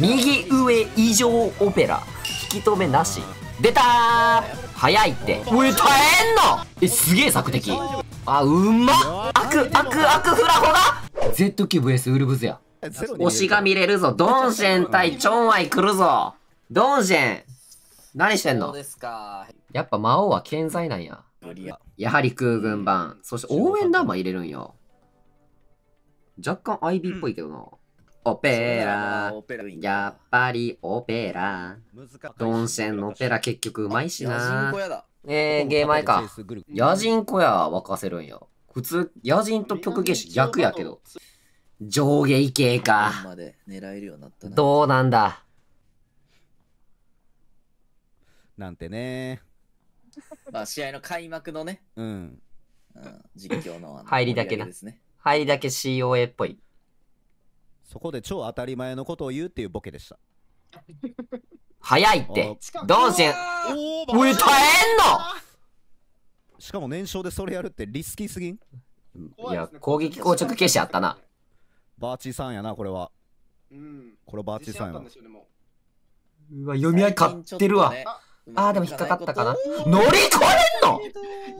右上異常オペラ引き止めなし出た早いってうえ耐えんのえすげえ作敵あうまっ悪悪悪フラホが ZQVS ウルブズや推しが見れるぞドンシェン対チョンアイ来るぞドンシェン何してんのやっぱ魔王は健在なんややはり空軍版そして応援弾も入れるんよ若干 IB っぽいけどな、うんオペラ、やっぱりオペラ。ドンセンのオペラ結局うまいしな。えー、ゲーマイか。野人小屋は沸かせるんや。普通、野人と曲芸師逆やけど。上下異形か。どうなんだ。なんてね。まあ試合の開幕のね。うん。うん、実況の、ね、入りだけな。入りだけ COA っぽい。そこで超当たり前のことを言うっていうボケでした。早いって。どうせ、もう耐えんのしかも燃焼でそれやるってリスキーすぎんいや、攻撃硬直消しあったな。バーチーさんやな、これは。うん。これバーチーさんやな。うわ、読み合い勝ってるわ。ね、ああ、でも引っかかったかな。乗り越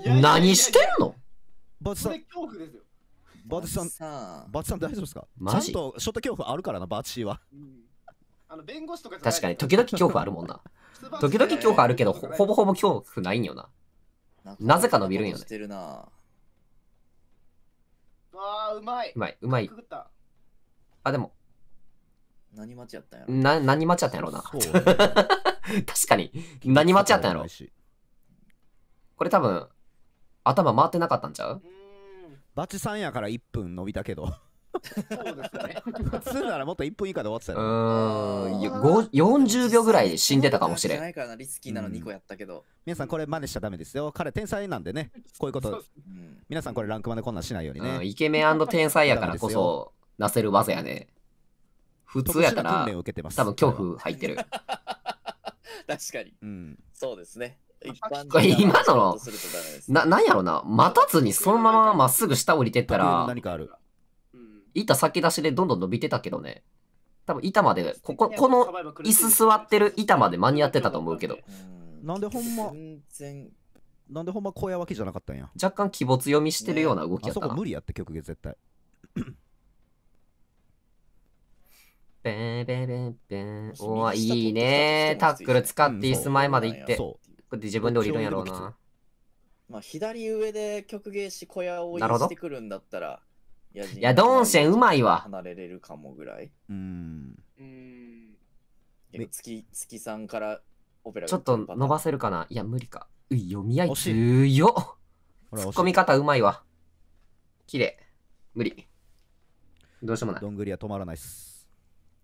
えんの何してんのバーチーさん。恐怖ですよ。バチさん、さバチさん大丈夫ですかマジちゃんとショット恐怖あるからな、バチは。あの弁護士とか確かに、時々恐怖あるもんな。時々恐怖あるけど、ほぼほぼ恐怖ないんよな。なぜか伸びるんよね。うまい。うまい、うまい。あ、でも。何待ちやったんやろな何待ちやったんやろうな。確かに。何待ちやったんやろ。これ多分、頭回ってなかったんちゃう、バチさんやから1分伸びたけどそうですね。普通ならもっと1分以下で終わってたよ。うん、40秒ぐらいで死んでたかもしれん。ないからな、リスキーなの2個やったけど。皆さん、これ真似しちゃダメですよ。彼、天才なんでね、こういうこと、うん、皆さん、これランクまでこんなしないようにね。イケメン天才やからこそ、なせる技やね。普通やったら、多分恐怖入ってる。確かに。うん、そうですね。一般今の、な、なんやろうな、待たずにそのまままっすぐ下降りてったら、何かある。板先出しでどんどん伸びてたけどね。多分板まで、ここ、この椅子座ってる板まで間に合ってたと思うけど。なんでほんま、全然、なんでほんま小屋わけじゃなかったんや。若干鬼没読みしてるような動きやったな。ね、あそこ無理やって極限絶対。べーべーべーべー。おー、いいねタックル使って椅子前まで行って。そう。これで自分で降りるんやろうな。まあ、左上で曲芸師小屋をしてくるんだったら、いや、ドンセンうまいわ。離れれるかもぐらい。うん。月、月さんからオペラちょっと伸ばせるかないや、無理か。うい、読み合い重要突っ込み方うまいわ。綺麗無理。どうしようもない。どんぐりは止まらないっす。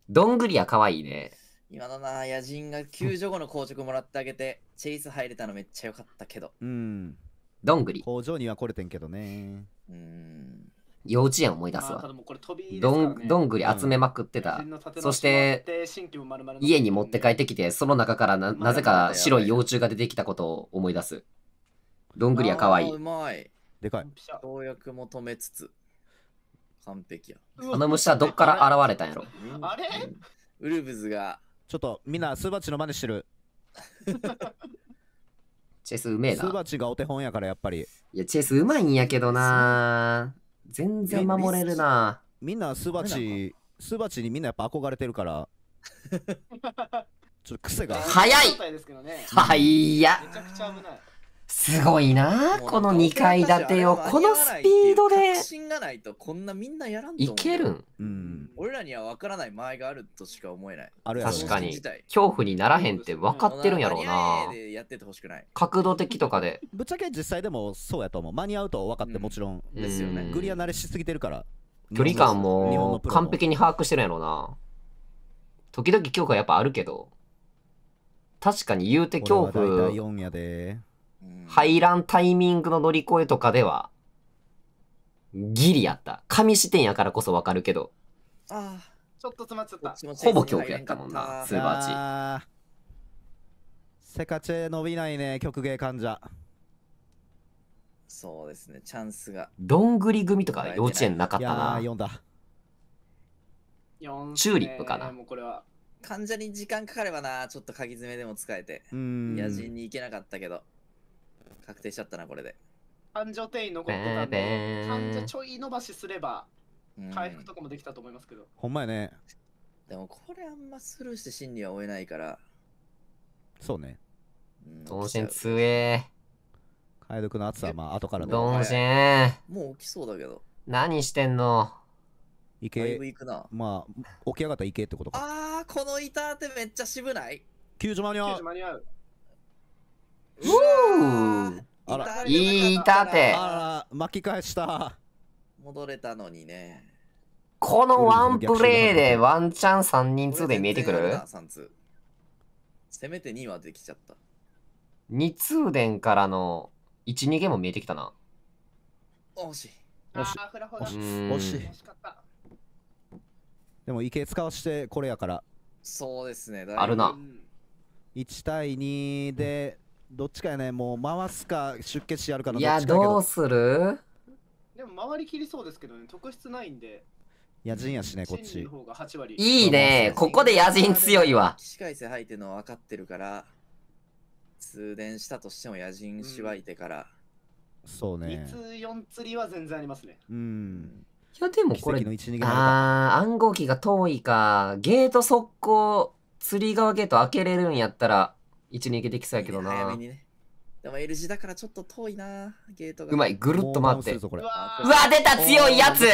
どんぐりはかわいいね。今のな野人が救助後の硬直もらってあげてチェイス入れたのめっちゃ良かったけどうんどんぐり工場には来れてんけどねうん幼稚園思い出すわどんどんぐり集めまくってた、そして家に持って帰ってきてその中からななぜか白い幼虫が出てきたことを思い出すどんぐりは可愛いうまいでかいようやく求めつつ完璧やあの虫はどっから現れたんやろあれウルブズがちょっとみんなスーバチの真似してるチェスうめえなスーバチがお手本やからやっぱりいやチェスうまいんやけどな全然守れるなみんなスーバチスーバチにみんなやっぱ憧れてるから ちょっと癖が早い早い、やめちゃくちゃ危ないすごいなこの2階建てをこのスピードでいけるん、うん、俺らには分からない前があるとしか思えない確かに恐怖にならへんって分かってるんやろうな角度的とかでぶっちゃけ実際でもそうやと思う間に合うと分かってもちろん、ですよねグリア慣れしすぎてるから距離感も完璧に把握してるんやろうな時々恐怖はやっぱあるけど確かに言うて恐怖4やで入らんタイミングの乗り越えとかでは、ギリやった。紙視点やからこそわかるけど。ああ。ちょっと詰まっちゃった。ほぼ恐怖やったもんな、スーパーチ。セカチェ伸びないね、曲芸患者。そうですね、チャンスが。どんぐり組とか幼稚園なかったな。読んだ。チューリップかな。もうこれは患者に時間かかればな、ちょっと鍵詰めでも使えて。うん。野人に行けなかったけど。確定しちゃったな、これで。感情転移残ってたんで、患者ちょい伸ばしすれば、回復とかもできたと思いますけど。ほんまやね。でもこれあんまスルーして心理は追えないから。そうね。当然強え。解読の暑さはまあ後からどうしもう起きそうだけど。何してんの行け。行くな。まあ、起き上がったら行けってことか。ああ、この板ってめっちゃ渋ない救助間に合う。救助間に合う。あら、いい盾て。あら、巻き返した。戻れたのにね。このワンプレイでワンチャン3人通で見えてくるせめて2はできちゃった。2通電からの1、2ゲも見えてきたな。惜しい。惜しい。惜しい。でも、池使わしてこれやから。そうですね。あるな。1対2でどっちかやね、もう回すか出血しやるかのいや、どうするでも回りきりそうですけどね、特質ないんで。野人やしね、こっち。いいね、ここで野人強いわ。機械性入ってるの分かってるから、通電したとしても野人しわいてから。うん、そうね。4釣りは全然ありますね。うん。いや、でもこれ、ああ、暗号機が遠いか、ゲート速攻、釣り側ゲート開けれるんやったら、一に行けてきそうやけどな。いいねね、でも L 字だからちょっと遠いな、ゲートが。うまい、ぐるっと回って。うわうわ、出た強いやつ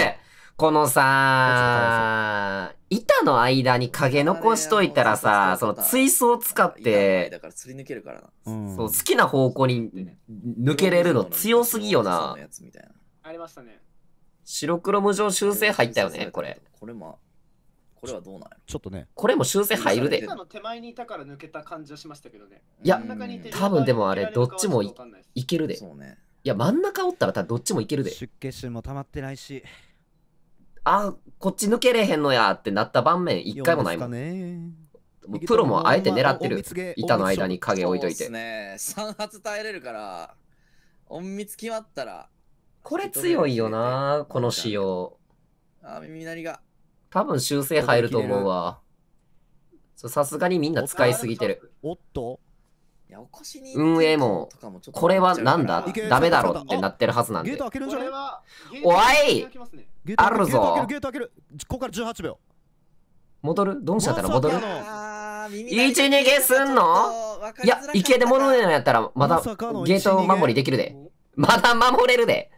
このさ板の間に影残しといたらさ、その追走を使って、だから釣り抜けるからな。そう、好きな方向に抜けれるの強すぎよな。ありましたね。白黒無常修正入ったよね、これ。これもこれはどうなんやちょっとねこれも修正入るで今の手前にいたから抜けた感じはしましたけどねいや多分でもあれどっちもいいけるでそうねいや真ん中おったらたどっちもいけるで出血臭も溜まってないしあこっち抜けれへんのやってなった盤面一回もないもんプロもあえて狙ってる板の間に影置いといて、ね、3発耐えれるから隠密決まったらこれ強いよなこの仕様あ耳鳴りが多分修正入ると思うわ。さすがにみんな使いすぎてる。おっと運営も、これはなんだダメだろってなってるはずなんで。おいあるぞ戻るドンしちゃったら戻る一逃げすんのいや、池で戻るのやったら、まだゲート守りできるで。まだ守れるで。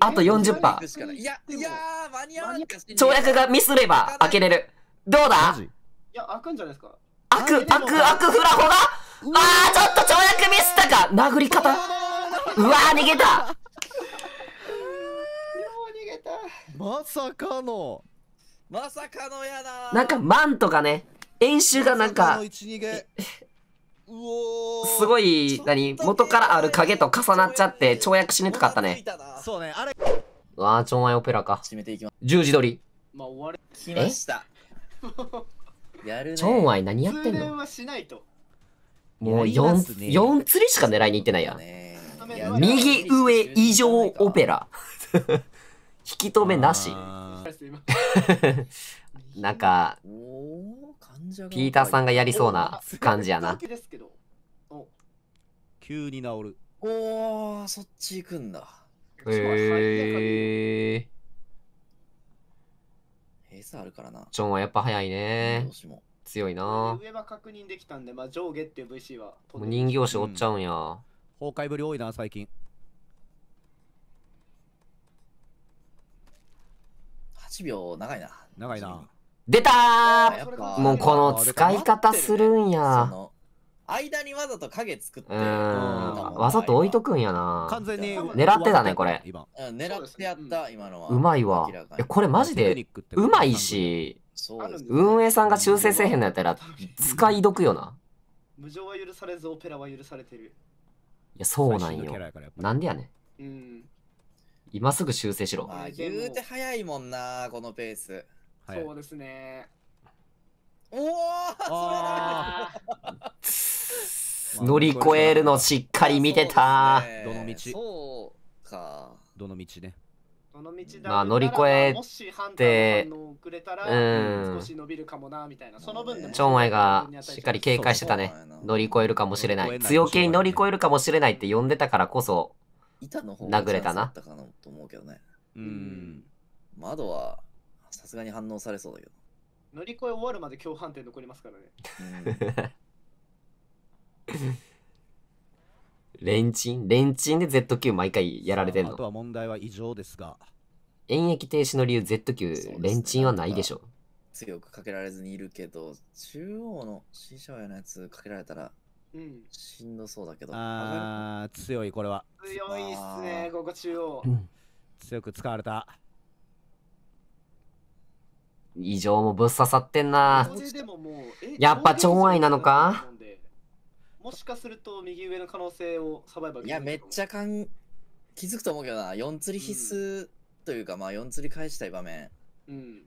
あと40%。いや、いや間に合わない。跳躍がミスれば開けれる。どうだいや、開くんじゃないですか。開く、開く、開く、フラホがあー、ちょっと跳躍ミスったか殴り方うわー、逃げたまさかのまさかのやななんかマンとかね、演習がなんか、すごい、何元からある影と重なっちゃって、跳躍しにくかったね。そうね、あれ。わあ、超愛オペラか。締めていきます。十字取り。まあ、終わり。きました。やるね。何やってんのもう4、ね、4釣りしか狙いに行ってないや。ね、右上異常オペラ。引き止めなし。なんか、ピーターさんがやりそうな感じやな。急に治る。おお、そっち行くんだ。へえー。エースあるからな。ジョンはやっぱ早いね。強いな。上は確認できたんで、まあ、上下っていう VC は。もう人形師おっちゃうんや、うん。崩壊ぶり多いな、最近。8秒長いな。長いな。出たーもうこの使い方するんや。間にわざと影作って、わざと置いとくんやな。完全に狙ってたね、これ。狙ってやった、今のは。うまいわ。いこれマジで、うまいし、運営さんが修正せえへんのやったら、使いどくよな。無情は許されず、オペラは許されてる。いや、そうなんよ。なんでやねん。今すぐ修正しろ。言うて早いもんな、このペース。はい、そうですね。おお乗り越えるのしっかり見てた、ね、どの道そうかどの道ねどの道だまあ乗り越えてうん少し伸びるかもなみたいなその分でチがしっかり警戒してたね乗り越えるかもしれない強気に乗り越えるかもしれないって呼んでたからこそ殴れたなうん窓はさすがに反応されそうだけど。乗り越え終わるまで共犯点残りますからね。レンチンレンチンで ZQ 毎回やられてんのあとは問題は異常ですが。演疫停止の理由 ZQ、ね、レンチンはないでしょ。強くかけられずにいるけど、中央の C 社やのやつかけられたらうん、しんどそうだけど。ああ、強いこれは。強いっすね、ここ中央。うん、強く使われた。異常もぶっ刺さってんな。やっぱ超愛なのかもしかすると右上の可能性をサバイバルいや、めっちゃかん気づくと思うけどな、4釣り必須というか、うん、まあ4釣り返したい場面。うん。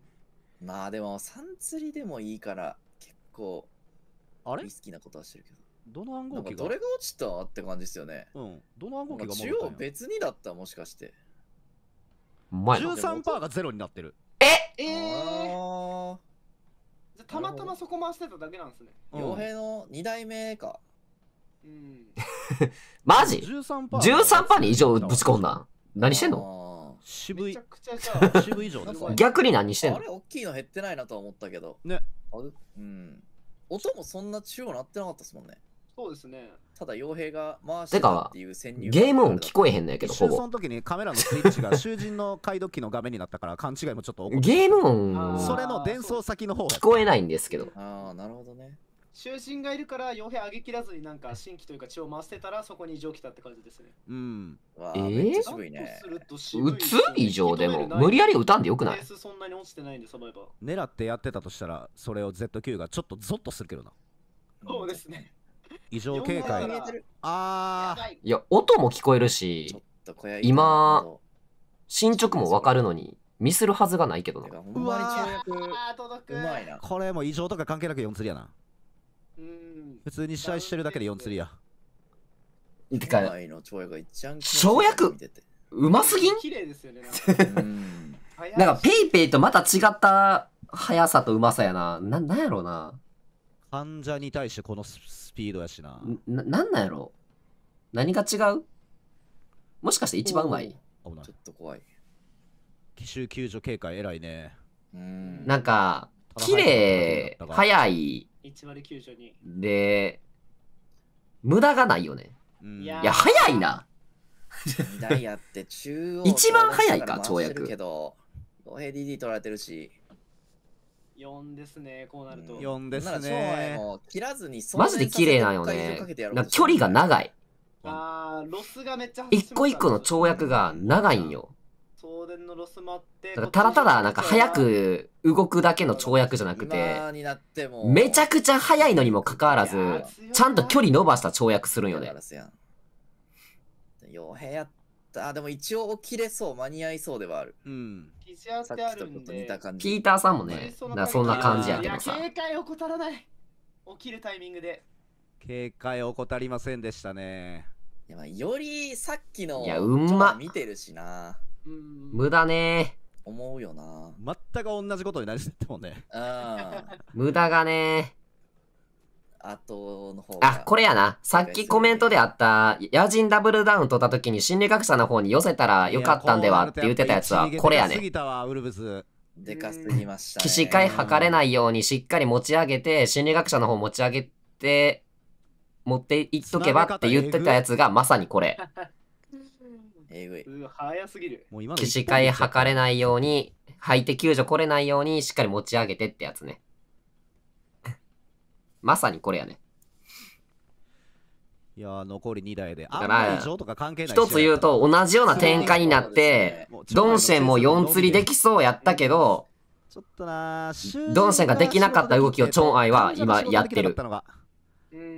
まあでも3釣りでもいいから、結構、あれ好きなことはしてるけど。どの暗号機がどれが落ちたって感じですよね。うん。どの暗号機が中央別にだったもしかして。13%がゼロになってる。ええー、じゃたまたまそこ回してただけなんですね傭兵の2代目かうんマジ ?13% パ3に以上ぶち込んだん何してんの渋い渋い以上逆に何してんのあれ大きいの減ってないなと思ったけどねうん音もそんな中央なってなかったですもんねそうですね。ただ、傭兵が回してたっていう潜入。ゲーム音聞こえへんねんけど、ほぼ。その時にカメラのスイッチが 囚人の解読機の画面になったから勘違いもちょっとゲーム音それの伝送先の方聞こえないんですけど。ああ、なるほどね。囚人がいるから傭兵上げきらずになんか新規というか血を回してたらそこに異常来たって感じですね。うん。ええー、めっいね。うつ異常でも無理やり歌んでよくないそんなに落ちてないんでサバイバー。狙ってやってたとしたらそれを ZQ がちょっとゾッとするけどな。そうですね。異常警戒ああいや音も聞こえるし今進捗も分かるのにミスるはずがないけどなうわうまいなこれも異常とか関係なく4釣りやな普通に試合してるだけで4釣りやてか跳躍うますぎん綺麗ですよねなんか PayPay とまた違った速さとうまさやなななんやろうな患者に対してこのスピードやしな。な、なんなんやろ何が違うもしかして一番うまい危ない。ちょっと怖い。奇襲救助警戒偉いね。うんなんか、綺麗、早い、1割救助に。で、無駄がないよね。うん、いや早いな。一番早いか跳躍けど、ディディ取られてるし、4ですね、こうなると。四ですね。マジで綺麗なよね。距離が長い。あロスがめっちゃ一個一個の跳躍が長いんよ。のロスもあってだただただなんか早く動くだけの跳躍じゃなくてめちゃくちゃ速いのにもかかわらずちゃんと距離伸ばした跳躍するんよね。傭兵やあ、でも一応起きれそう、間に合いそうではある。うん。さっきと似た感じ。ピーターさんもね、なそんな感じやけどさ。警戒怠らない。起きるタイミングで。警戒怠りませんでしたね。いや、まあ、よりさっきの、いや、うんま。見てるしな。無駄ね思うよな。全く同じことになりすぎてもね。うん。無駄がね後の方あ、これやな。さっきコメントであった、野人ダブルダウン取った時に心理学者の方に寄せたらよかったんではって言ってたやつは、これやね。でかすぎましたね。起死回かれないようにしっかり持ち上げて、心理学者の方持ち上げて、持っていっとけばって言ってたやつがまさにこれ。えぐい。早すぎる。起死回吐かれないように、吐いて救助来れないようにしっかり持ち上げてってやつね。まさにこれやね。いや残り2台で。だから、一つ言うと、同じような展開になって、ドンシェンも4釣りできそうやったけど、ちょっとなドンシェンができなかった動きをチョンアイは今やってる。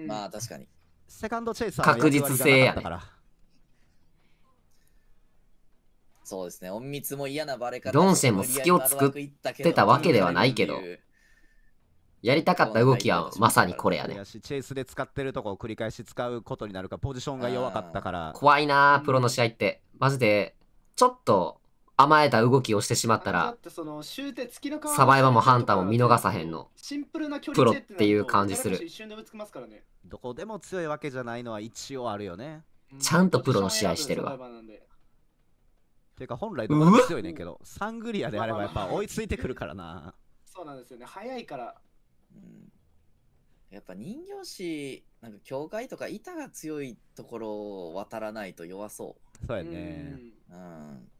まあ確かに。セカンドチェイス確実性やね。そうですね、隠密も嫌なバレドンシェンも隙を作ってたわけではないけど。やりたかった動きはまさにこれやね。チェイスで使ってるとこを繰り返し使うことになるかポジションが弱かったから。怖いなプロの試合って。マジで、ちょっと甘えた動きをしてしまったら、サバイバーもハンターも見逃さへんの。シンプルな距離プロっていう感じする。どこでも強いわけじゃないのは一応あるよね。ちゃんとプロの試合してるわ。てか本来どこ強いねんけど、サングリアであればやっぱ追いついてくるからな。そうなんですよね。早いから。うん、やっぱ人形師なんか教会とか板が強いところを渡らないと弱そうそうやね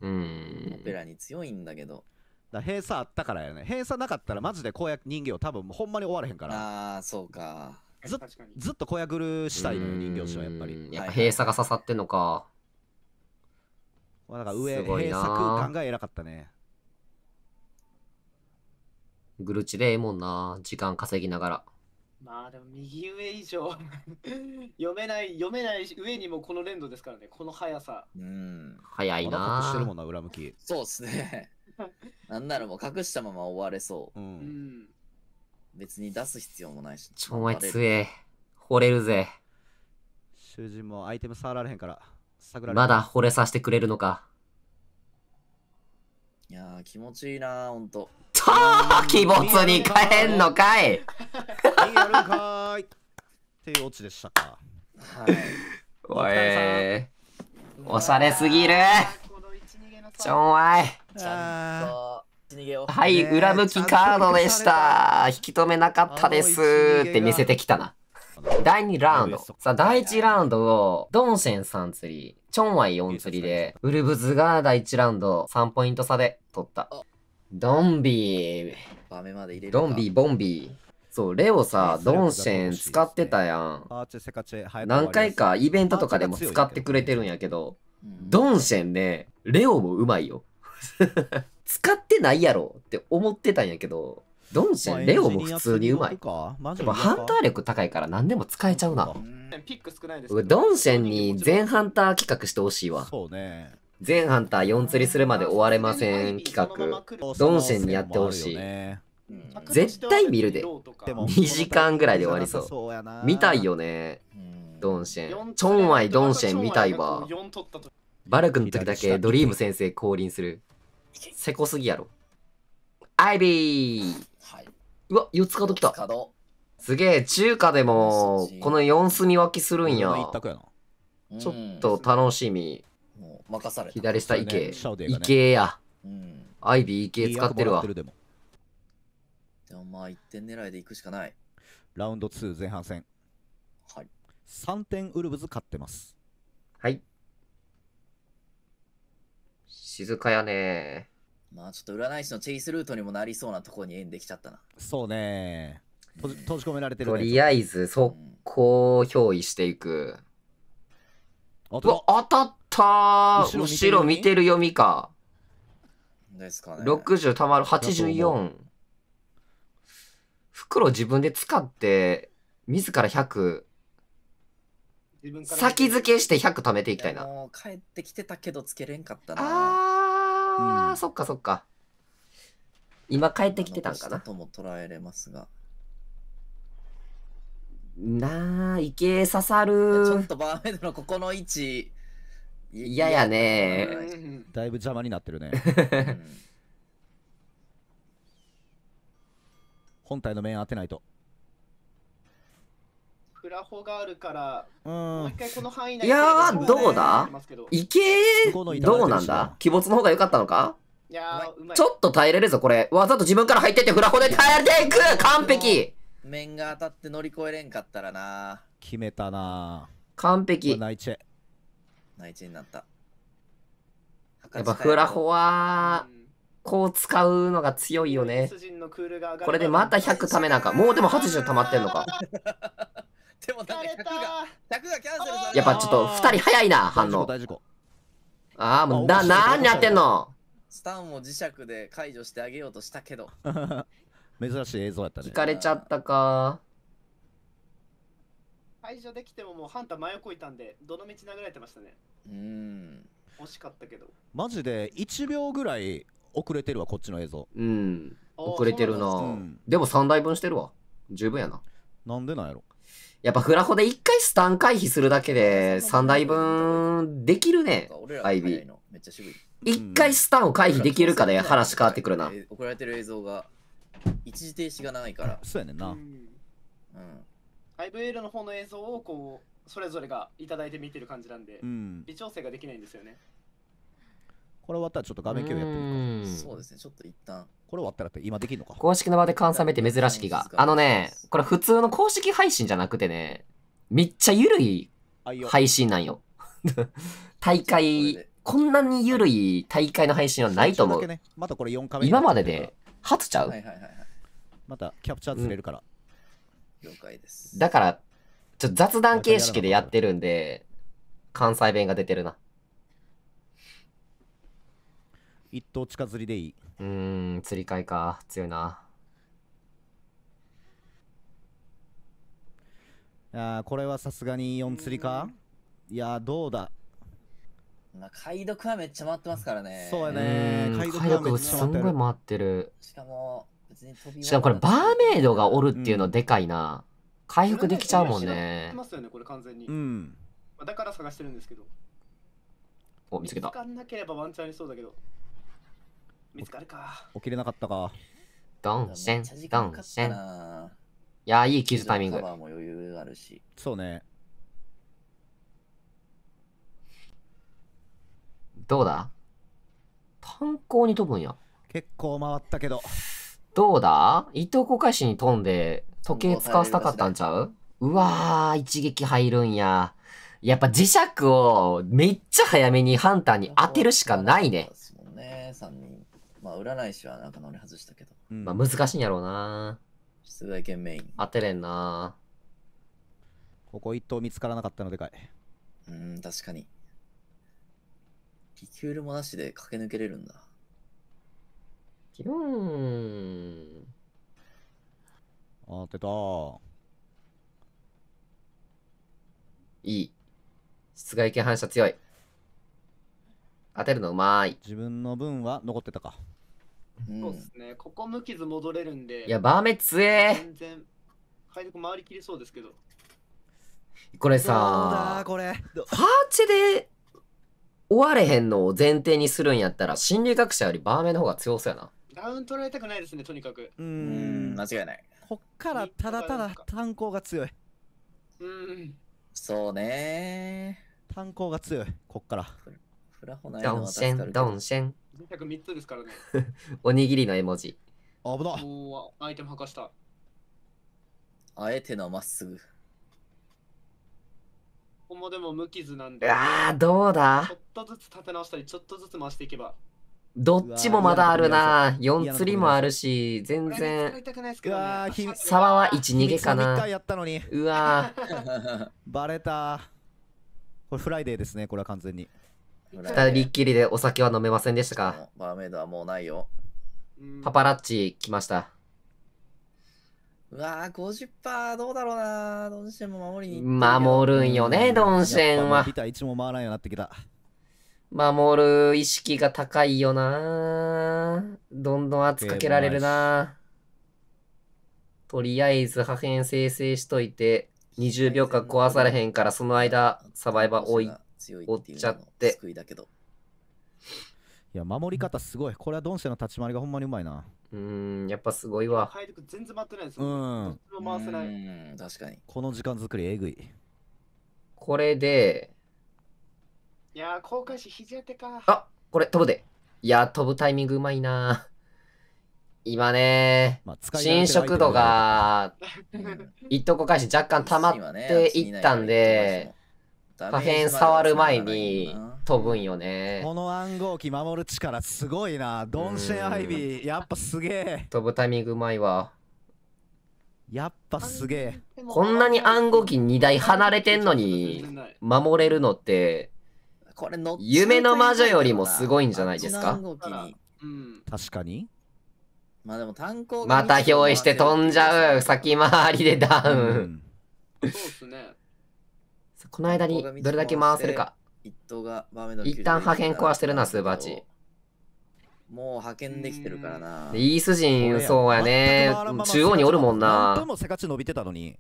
うん、オペラに強いんだけどだ閉鎖あったからやね閉鎖なかったらマジで公約人形多分ほんまに終われへんからああそうかずずっと小屋ぐるしたいの人形師はやっぱりやっぱ閉鎖が刺さってんのか、はい、だから上閉鎖空間が偉かったねグルチでええもんな。時間稼ぎながら。まあでも右上以上 読めない読めない上にもこの連動ですからねこの速さうん速いな隠してるもんな裏向きそうっすね なんならもう隠したまま終われそう、うん、別に出す必要もないしちょお前強え惚れるぜ囚人もアイテム触られへんからまだ惚れさせてくれるのかいや気持ちいいなほんと鬼没に帰んのかいいっていうオチでしたか。はい。おえー、おしゃれすぎるちょんわいはい、裏向きカードでした。引き止めなかったですって見せてきたな。第2ラウンド。さあ、第1ラウンドを、ドンセン3釣り、チョンワイ4釣りで、ウルブズが第1ラウンド3ポイント差で取った。ドンビー。場面まで入れるドンビー、ボンビー。そう、レオさ、ドンシェン使ってたやん。何回かイベントとかでも使ってくれてるんやけど、ドンシェンね、レオもうまいよ。使ってないやろって思ってたんやけど、ドンシェン、レオも普通にうまい。でもハンター力高いから何でも使えちゃうな。ピック少ないドンシェンに全ハンター企画してほしいわ。そうね。全ハンター4釣りするまで終われません企画、ドンシェンにやってほしい。絶対見るで。2時間ぐらいで終わりそう。見たいよね。ドンシェン。チョンワイドンシェン見たいわ。バルクの時だけドリーム先生降臨する。せこすぎやろ。アイビー、うわ、四つ角きた。すげえ、中華でも、この四隅分けするんや。ちょっと楽しみ。任された。左下池。池や。うん。アイビー池使ってるわ。でもまあ1点狙いでいくしかない。ラウンド2前半戦。はい。3点ウルブズ勝ってます。はい。静かやねまあちょっと占い師のチェイスルートにもなりそうなところに縁できちゃったな。そうね閉じ込められてる、ね、とりあえず速攻憑依していく。うん、当たったた後ろ見てる読みか。ですかね。60たまる84。袋自分で使って、自ら100。先付けして100貯めていきたいな。もう帰ってきてたけどつけれんかったな。あー、うん、そっかそっか。今帰ってきてたんかな。とも捉えれますが。なあ、池刺さる。ちょっとバーメイドのここの位置、嫌やねだいぶ邪魔になってるね、本体の面当てないとフラホがあるからもう一回この範囲内いやーどうだいけどうなんだ鬼没の方が良かったのかいやちょっと耐えれるぞこれわざと自分から入ってってフラホで耐えていく完璧面が当たって乗り越えれんかったらな決めたな完璧ナイチェ内地になった。やっぱフラホは、こう使うのが強いよね。これでまた100ためなんか。もうでも80溜まってんのか。でもなん100が、100がキャンセルされやっぱちょっと2人早いな、反応。ああ、もうな、なんやってんのスタンを磁石で解除してあげようとしたけど。珍しい映像やったね。引かれちゃったか。解除できてももうハンター真横いたんでどの道殴られてましたねうん惜しかったけどマジで1秒ぐらい遅れてるわこっちの映像うん遅れてるな、うん、でも3台分してるわ十分やななんでなんやろやっぱフラホで1回スタン回避するだけで3台分できるね、アイビー。1回スタンを回避できるかで話変わってくるな。送られてる映像が一時停止がないから。そうやねんな。うん。5L の方の映像をこうそれぞれが頂いて見てる感じなんで、うん、微調整ができないんですよねこれ終わったらちょっと画面共有やってみるかそうですねちょっと一旦これ終わったらって今できるのか公式の場で換算めて珍しきがあのねこれ普通の公式配信じゃなくてねめっちゃゆるい配信なんよ 大会こんなにゆるい大会の配信はないと思う、今までで初ちゃう、またキャプチャーずれるから、うん了解です。だから、ちょっと雑談形式でやってるんで、関西弁が出てるな。一等近釣りでいい。うーん、釣り会か。強いな。あこれはさすがに4釣りかいやどうだ解読はめっちゃ回ってますからねそうやね解読はめっちゃ回ってるしかもしかもこれバーメイドがおるっていうのでかいな、うん、回復できちゃうもんねますよねこれ完全に、うん、だから探してるんですけどお見つけた見つかんなければワンチャンにそうだけど見つかるか起きれなかったかドンセンドンンいやいいキズタイミングそうねどうだ炭鉱に飛ぶんや結構回ったけどどうだ伊藤こ返しに飛んで、時計使わせたかったんちゃう、うわー、一撃入るんや。やっぱ磁石をめっちゃ早めにハンターに当てるしかないね。そうですもんね、人。まあ、占い師はなんか乗り外したけど。まあ、難しいんやろうな。出題権メイン。当てれんな。ここ一頭見つからなかったのでかい。うん、確かに。リキュールもなしで駆け抜けれるんだ。キュン。あ、出た。いい。室外機反射強い。当てるのうまい。自分の分は残ってたか。うん、そうっすね。ここ無傷戻れるんで。いや、バーメツえ。全然。海賊回りきりそうですけど。これさ、これパーチで終われへんのを前提にするんやったら、心理学者よりバーメンの方が強そうやな。ダウン取られたくないですね、とにかく。うん、間違いない。こっからただただ炭鉱が強い。うん。そうね炭鉱が強い、こっから。フラホなドンシェン、ドンシェン。3つですからね。おにぎりの絵文字。危なおアイテム吐かした。あえてのまっすぐ。ここもでも無傷なんで。ああ、どうだちょっとずつ立て直したり、ちょっとずつ回していけば。どっちもまだあるな。四釣りもあるし、全然。沢は一逃げかな。うわ バレた。これフライデーですね、これは完全に。二人っきりでお酒は飲めませんでしたか。バーメイドはもうないよ。パパラッチ来ました。うわー50%どうだろうなドンシェンも守りに守るんよね、ドンシェンは。ビも回らんようになってきた。守る意識が高いよなどんどん圧かけられるなとりあえず破片生成しといて、20秒間壊されへんから、その間、サバイバー追い、追っちゃって。いや、守り方すごい。これはドンセの立ち回りがほんまにうまいな。うん、やっぱすごいわ。全然回ってないですよ。うん。回せない。確かに。この時間作り、えぐい。これで、いやー、効果し肘当てか。あこれ飛ぶで。いやー、飛ぶタイミングうまいな今ね、まあ、新食度が、一等返し若干溜まっていったんで、破片触る前に飛ぶんよね。この暗号機守る力すごいな。ドンシェンアイビー、やっぱすげえ。飛ぶタイミングうまいわ。やっぱすげえ。こんなに暗号機2台離れてんのに、守れるのって、これの夢の魔女よりもすごいんじゃないですかうん確かにまあでも炭鉱また憑依して飛んじゃう先回りでダウン、うん、そうっすねこの間にどれだけ回せるか一等がバメの一旦派遣壊してるなスーパーチもう派遣できてるからなイース人そうやね中央におるもんなもせかち伸びてたのに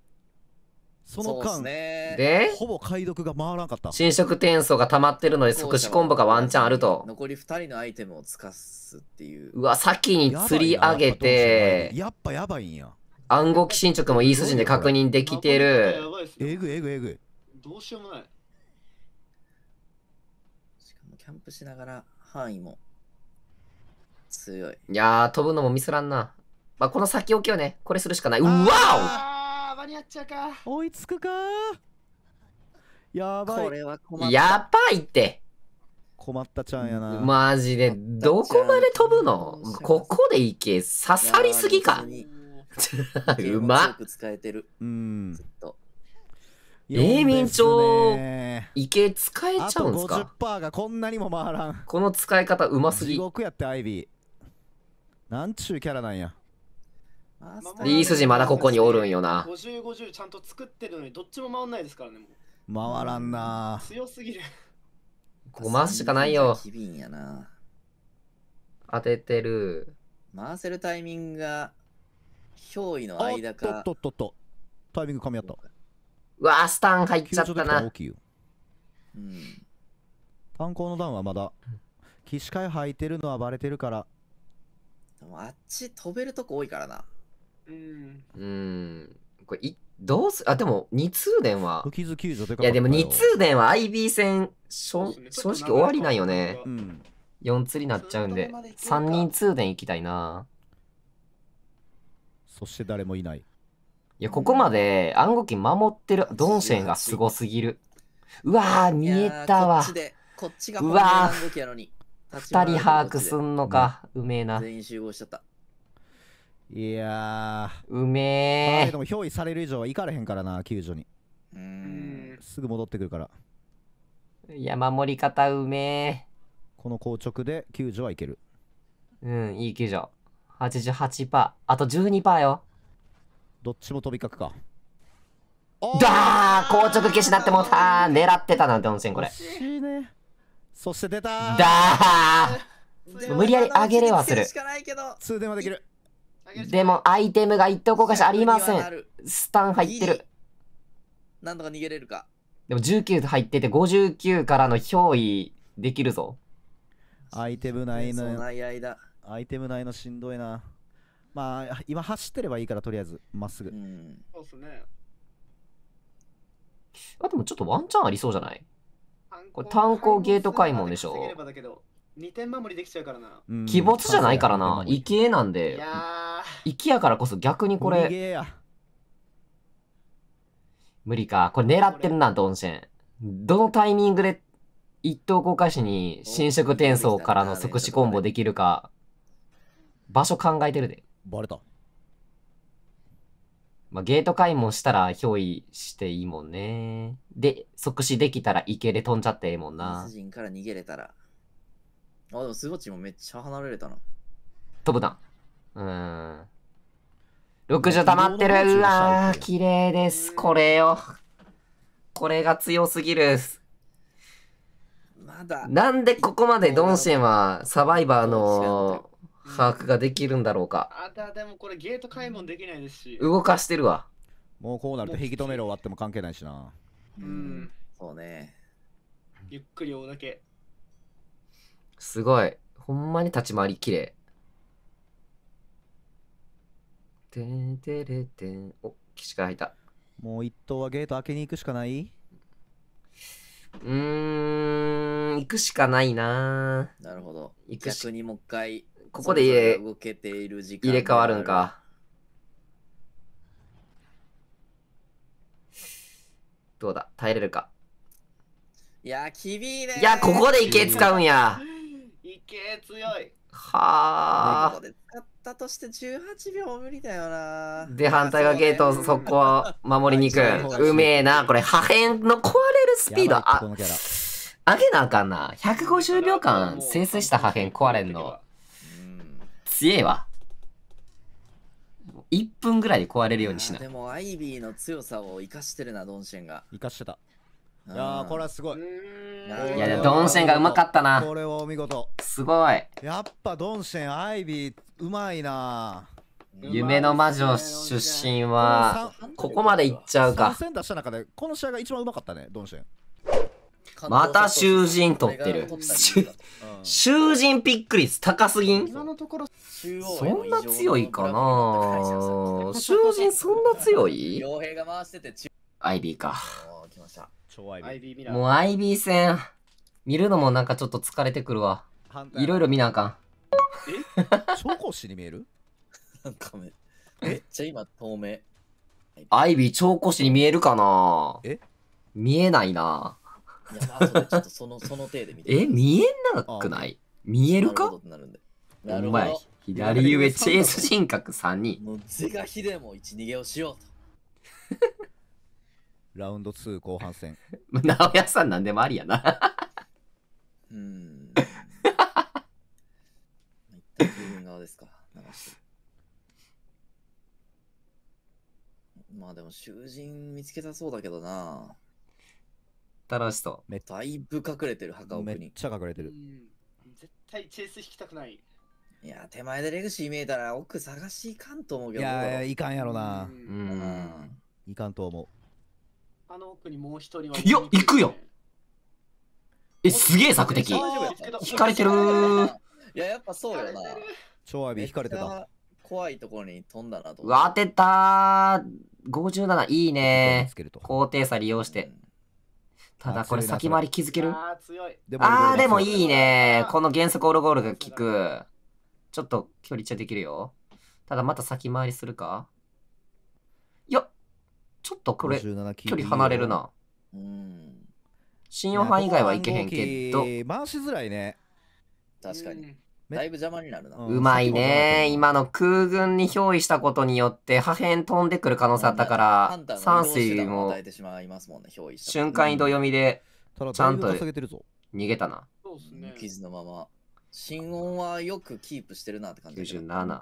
その間でほぼ解読が回らなかった新色転送が溜まってるので即死コンボがワンチャンあると残り2人のアイテムを使すっていううわ先に釣り上げてやっぱやばいんや暗号機進捗もいい筋で確認できてるえぐえぐえぐどうしようもないしかもキャンプしながら範囲も強いいや飛ぶのもミスらんなまあこの先置きをねこれするしかない、うわお間に合っちゃうか追いつくかやばいこれは困やばいって困ったちゃんやなマジでどこまで飛ぶのここでいけ刺さりすぎかうまく使えてるうんずっと永民帳池使えちゃうんすかあ50%がこんなにも回らんこの使い方うますぎ地獄やってアイビーなんちゅうキャラなんやリース陣まだここにおるんよな。50、50ちゃんと作ってるのにどっちも回んないですからね。回らんな。強すぎる。ここ回すしかないよ。厳いんやな。当ててる。回せるタイミングが憑依の間か。とっとっとタイミング噛み合った。うわスタン入っちゃったな。大きいよ。うん。炭鉱の段はまだ。騎士会履いてるのはバレてるから。でもあっち飛べるとこ多いからな。うん。これい、どうす、あ、でも、二通電は。いや、でも二通電は IB 戦、正直終わりないよね。うん、4釣りになっちゃうんで、3人通電行きたいな。そして誰もいない。いや、ここまで暗号機守ってるドンシェンがすごすぎる。うわ見えたわ。こっちがうわ2人把握すんのか、ううめえな。全員集合しちゃった。いやうめえでも憑依される以上は行かれへんからな救助にうんすぐ戻ってくるからいや守り方うめえこの硬直で救助はいけるうんいい救助88%あと12%よどっちも飛びかくかだー硬直消しなってもた狙ってたなんて温泉これ惜いねそして出ただー無理やり上げれはする通電はできるでもアイテムが一等効果しありません。スタン入ってる。なとか逃げれるか。でも19入ってて59からの憑依できるぞ。アイテムないのよ。アイテムないのしんどいな。まあ今走ってればいいからとりあえずまっすぐ。うん、そうっすね。あでもちょっとワンチャンありそうじゃないこれ炭鉱ゲート開門でしょ。2点守りできちゃうからな。鬼没じゃないからな。いけなんで。きやからこそ逆にこれ。無理か。これ狙ってるな、ドンシェン。どのタイミングで一等航海士に侵食転送からの即死コンボできるか、場所考えてるで。バレた。まあ、ゲート開門したら憑依していいもんね。で、即死できたら池で飛んじゃってええもんな。殺人から逃げれたら。あ、でもスゴチもめっちゃ離れれたな。飛ぶな。うん。60溜まってる。うわー、綺麗です。これよ。これが強すぎる。まだ。なんでここまでドンシェンはサバイバーの把握ができるんだろうか。あだ、でもこれゲート開門できないですし。動かしてるわ。もうこうなると引き止める終わっても関係ないしな。うん。そうね。ゆっくり追うだけ。すごい。ほんまに立ち回り綺麗。てんてれてん。お、岸から入った。もう一頭はゲート開けに行くしかないうーん、行くしかないななるほど。行くし逆にもう一回、ここで動入れ替わるんか。どうだ耐えれるかいや、厳いねいや、ここで池け使うんや。池け強い。はあ。ここで使ったとして18秒無理だよな。で、反対側ゲート、こを守りに行く。うめえな。これ、破片の壊れるスピード。あ、上げなあかんな。150秒間、生成した破片壊れんの。強えわ。1分ぐらいで壊れるようにしない。でも、アイビーの強さを生かしてるな、ドンシェンが。生かしてた。いやこれはすごい。いや、いや、ドンシェンがうまかったな。これはお見事。すごい。やっぱドンシェン、アイビー、うまいな。夢の魔女出身は、ここまでいっちゃうか。この試合が一番うまかったね、ドンシェン。また囚人取ってる。囚人ピック率高すぎんそんな強いかな囚人そんな強いアイビーか。もうアイビー戦、見るのもなんかちょっと疲れてくるわ。いろいろ見なあかん。え超講 師に見えるなんかめっちゃ今透明。アイビー超腰に見えるかなえ見えないな。いっとその、その手で見え、見えなくない見えるかお前、左上チェイス人格3人。もう、是が非でも一逃げをしようと。ラウンド2後半戦。直屋さんなんでもありやな。うん。一体自側ですか、まあでも囚人見つけたそうだけどな。楽しそめっだいぶ隠れてる墓奥めっちゃ隠れてる。絶対チェイス引きたくない。いや、手前でレグシー見えたら奥探しいかんと思うけど。やー、いかんやろなうん。いかんと思う。あの奥にもう一人は、ね。行くよえ、すげえ作敵。引かれてる いや、やっぱそうよな。超アビ引かれてた。怖いところに飛んだなと。うわ、当てたー。57、いいね高低差利用して。ただこれ先回り気づけるああでもいいねこの原則オルゴールが効くちょっと距離ちゃできるよただまた先回りするかちょっとこれ、距離離れるな。うん。信用班以外はいけへんけど。回しづらいね。確かに。だいぶ邪魔になるな。うまいね。今の空軍に憑依したことによって、破片飛んでくる可能性あったから、山水も瞬間移動読みで、ちゃんと逃げたな。そうすね、傷のまま。心音はよくキープしてるなって感じ。97。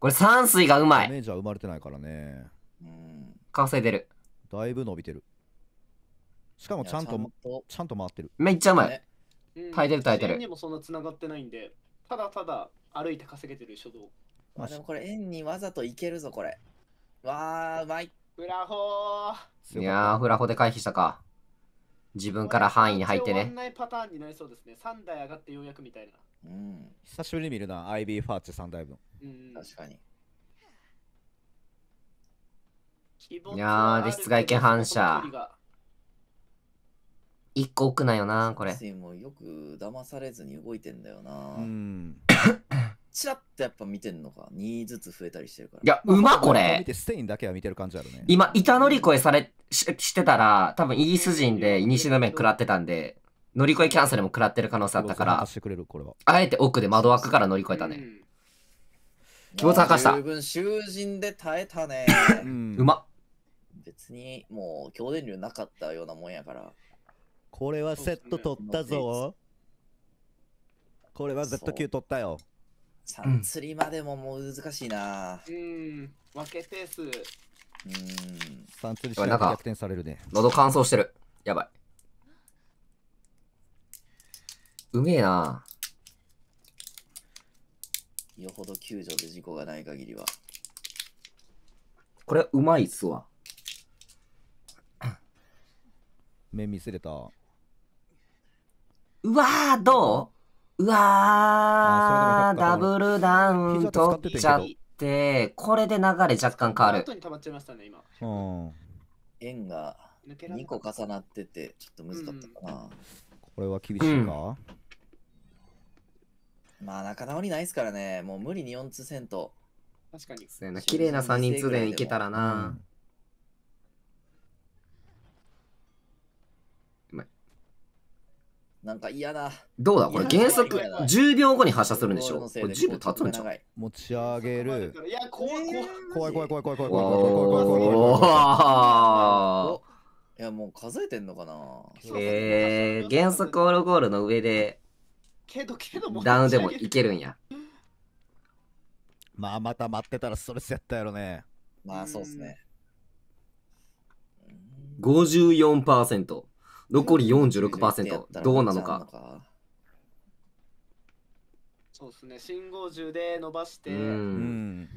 これ山水がうまい。ダメージは生まれてないからね。うん。稼いでる。だいぶ伸びてる。しかもちゃんと、ちゃんとちゃんと回ってる。めっちゃうまい。耐えてる耐えてる。にもそんな繋がってないんで、ただただ歩いて稼げてる書道。まあ、でもこれ円にわざといけるぞこれ。わあうまい。フラホー。いやー、フラホで回避したか。自分から範囲に入ってね。ないパターンになりそうですね。3台上がってようやくみたいな。うん。久しぶりに見るな、IB ファーチ3台分。うん、確かに。いやー、で、室外機反射。一個奥なよな、これ。もよく騙されずに動いてんだよな。とやっぱ見てんのか。ずつ増えたりしてるから。いや、うまこれ。見てステインだけは見てる感じね。今、板乗り越えされししてたら、多分イギリス人で西の面食らってたんで、乗り越えキャンセルも食らってる可能性あったから、あえて奥で窓枠から乗り越えたね。気持ち明かした。十分囚人で耐えたね。うまっ。別にもう強電流なかったようなもんやからこれはセット取ったぞ、ね、これは Z9 取ったよさん釣りまでももう難しいなうん負けペースうん三釣りしか逆転されるね喉乾燥してるやばいうめえなよほど救助で事故がない限りはこれうまいっすわ目見せれたうわーどううわーダブルダウン取っちゃってこれで流れ若干変わる後に溜まっちゃいましたね今、円が2個重なっててちょっと難かったかな、うん、これは厳しいか、うん、まあ仲直りないですからねもう無理に4つせんと確かに綺麗な3人通でいけたらな、うんなんか嫌だ。どうだこれ原則10秒後に発射するんでしょ10秒経つんちゃう持ち上げる。いや、怖い怖い怖い怖い怖い怖い怖い怖い怖いいや、もう数えてんのかなえー、原則オールゴールの上で、けどけどダウンでもいけるんや。まあ、また待ってたらストレスやったやろね。まあ、そうっすね。54%。残り46%どうなのかそうですね信号銃で伸ばしてう流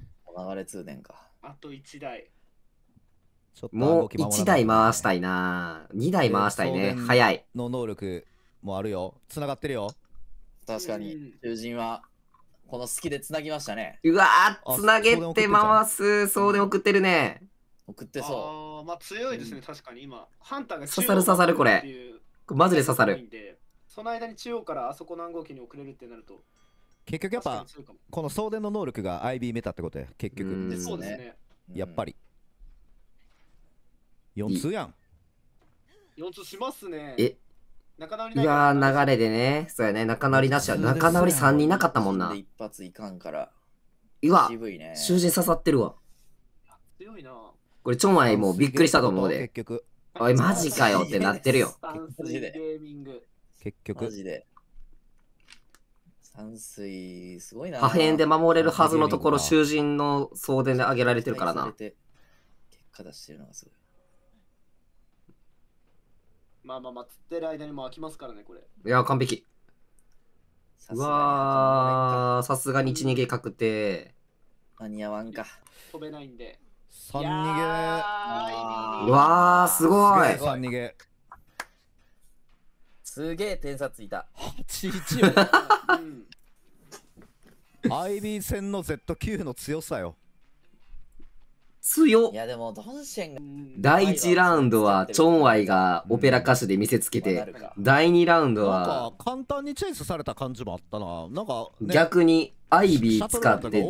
れ通電かあと1台もう1台回したいな2台回したいね早いの能力もあるよつながってるよ確かに友人はこの好きでつなぎましたねうわーつなげて回すそうで送ってるね送ってそう。まあ強いですね、確かに今。ハンターが刺さる刺さるこれ。マジで刺さる。その間に中央からあそこ何号機に送れるってなると。結局やっぱこの送電の能力が IB メタってことや結局そうですねやっぱり4通やん4通しますねえ仲直りいや流れでねそうやね仲直りなしは仲直り3人なかったもんな一発いかんからうわ囚人刺さってるわ強いなこれ、ちょんまいもうびっくりしたと思うで。結局。おい、マジかよってなってるよ。マジで。結局。マジで。山水、すごいな。破片で守れるはずのところ、囚人の送電で上げられてるからな。結果出してるのがすごい。まあまあまあ、釣ってる間にもう飽きますからね、これ。いや、完璧。うわさすがに1、逃げ確定。間に合わんか。飛べないんで。3逃げうわーすごい3逃げすげえ点差ついた81 IB 戦の ZQ の強さよ強いやでもドンシェン第1ラウンドはチョンワイがオペラ歌手で見せつけて、うん、第2ラウンドは簡単にチェイスされた感じもあったななんか、ね、逆にアイビー使って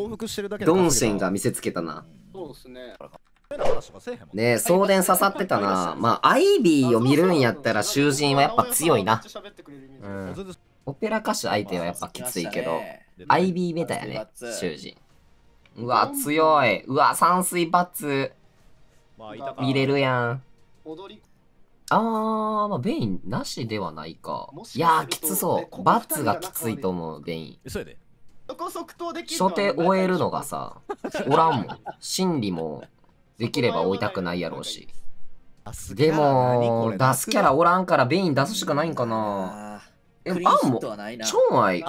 ドンシェンが見せつけたな、うんそうですね。ね送電刺さってたな。まあ、アイビーを見るんやったら囚人はやっぱ強いな。うん。オペラ歌手相手はやっぱきついけど、アイビーメタやね、囚人。うわ、強い。うわ、山水バツ。見れるやん。あー、まあ、ベインなしではないか。いやー、きつそう。バツがきついと思う、ベイン。初手終えるのがさ、おらんもん。心理もできれば追いたくないやろうし。でも、出すキャラおらんからベイン出すしかないんかな。え、あんも、チョンアイ、